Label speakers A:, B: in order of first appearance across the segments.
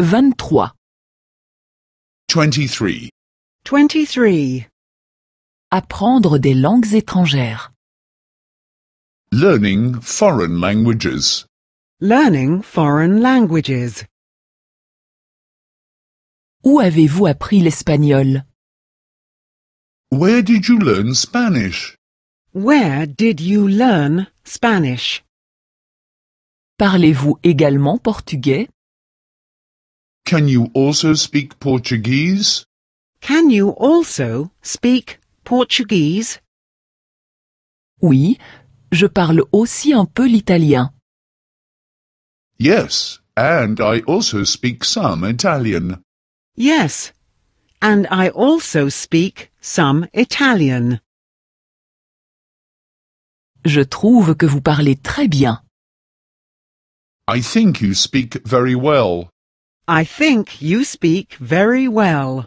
A: 23. 23. Apprendre des langues étrangères.
B: Learning foreign languages.
A: Learning foreign languages. Où avez-vous appris l'espagnol?
B: Where did you learn Spanish?
A: Where did you learn Spanish? Parlez-vous également portugais?
B: Can you also speak Portuguese? Can you also speak Portuguese? Oui, je parle
A: aussi un peu l'italien.
B: Yes, and I also speak some Italian.
A: Yes, and I also speak some Italian. Je trouve que vous parlez très bien.
B: I think you speak very well.
A: I think you speak very well.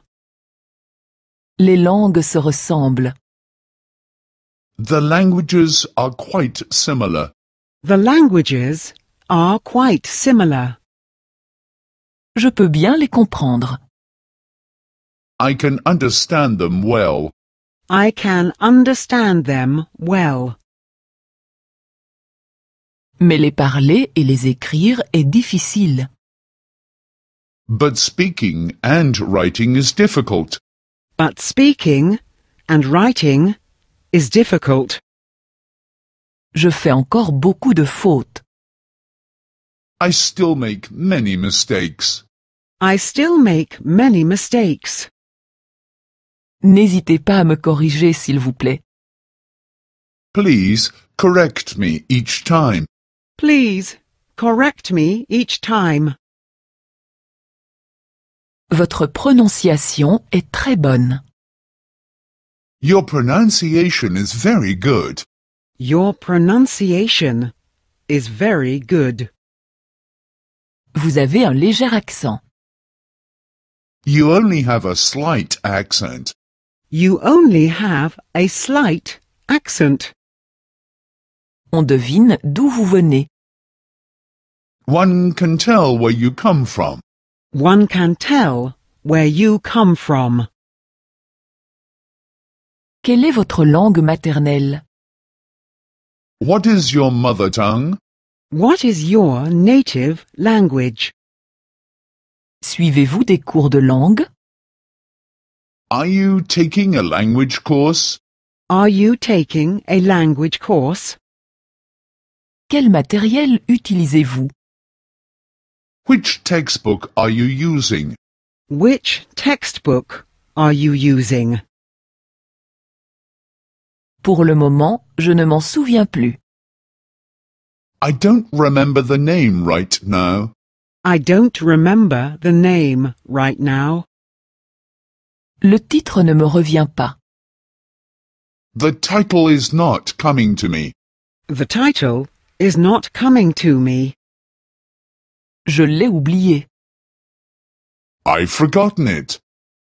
A: Les langues se ressemblent.
B: The languages are quite similar.
A: The languages are quite similar. Je peux bien les comprendre.
B: I can understand them well.
A: I can understand them well. Mais les parler et les écrire est difficile.
B: But speaking and writing is difficult.
A: But speaking and writing is difficult. Je fais encore beaucoup
B: de fautes. I still make many mistakes.
A: I still make many mistakes. N'hésitez pas à me corriger, s'il vous plaît.
B: Please correct me
A: each time. Please correct me each time. Votre prononciation est très bonne. Your pronunciation is very good. Your pronunciation is very good. Vous avez un léger accent.
B: You only have a slight accent. You
A: only have a slight accent. On devine d'où vous venez. One can tell where you come from. One can tell where you come from. Quelle est votre langue maternelle?
B: What is your mother tongue?
A: What is your native language? Suivez-vous des cours de langue?
B: Are you taking a language course?
A: Are you taking a language course? Quel matériel utilisez-vous?
B: Which textbook are you using?
A: Which textbook are you using? Pour le moment, je ne m'en souviens plus.
B: I don't remember the name right now.
A: I don't remember the name right now. Le titre ne me revient pas.
B: The title is not coming to me.
A: The title is not coming to me. Je l'ai oublié. I've forgotten it.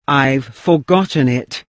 A: I've forgotten it.